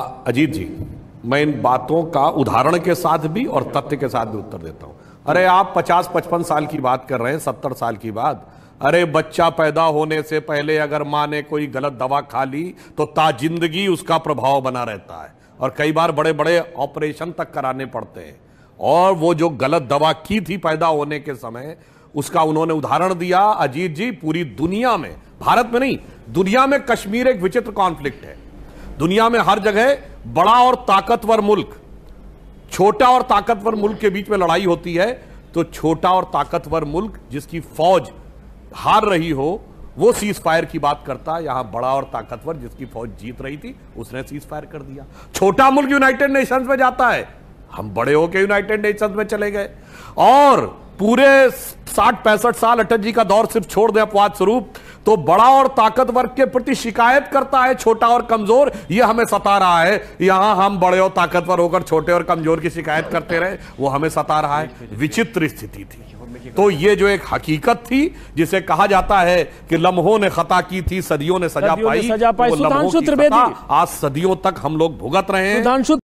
अजीत जी मैं इन बातों का उदाहरण के साथ भी और तथ्य के साथ भी उत्तर देता हूं अरे आप पचास पचपन साल की बात कर रहे हैं सत्तर साल की बात अरे बच्चा पैदा होने से पहले अगर माँ ने कोई गलत दवा खा ली तो ताजिंदगी उसका प्रभाव बना रहता है और कई बार बड़े बड़े ऑपरेशन तक कराने पड़ते हैं और वो जो गलत दवा की थी पैदा होने के समय उसका उन्होंने उदाहरण दिया अजीत जी पूरी दुनिया में भारत में नहीं दुनिया में कश्मीर एक विचित्र कॉन्फ्लिक्ट है दुनिया में हर जगह बड़ा और ताकतवर मुल्क छोटा और ताकतवर मुल्क के बीच में लड़ाई होती है तो छोटा और ताकतवर मुल्क जिसकी फौज हार रही हो वो सीज फायर की बात करता यहां बड़ा और ताकतवर जिसकी फौज जीत रही थी उसने सीज फायर कर दिया छोटा मुल्क यूनाइटेड नेशंस में जाता है हम बड़े होके यूनाइटेड नेशंस में चले गए और पूरे साठ पैंसठ साल अटल जी का दौर सिर्फ छोड़ दे अपवाद स्वरूप तो बड़ा और ताकतवर के प्रति शिकायत करता है छोटा और कमजोर यह हमें सता रहा है यहां हम बड़े और ताकतवर होकर छोटे और कमजोर की शिकायत करते रहे वो हमें सता रहा है विचित्र स्थिति थी तो ये जो एक हकीकत थी जिसे कहा जाता है कि लम्हों ने खता की थी सदियों ने सजा पाई, सजा पाई। आज सदियों तक हम लोग भुगत रहे हैं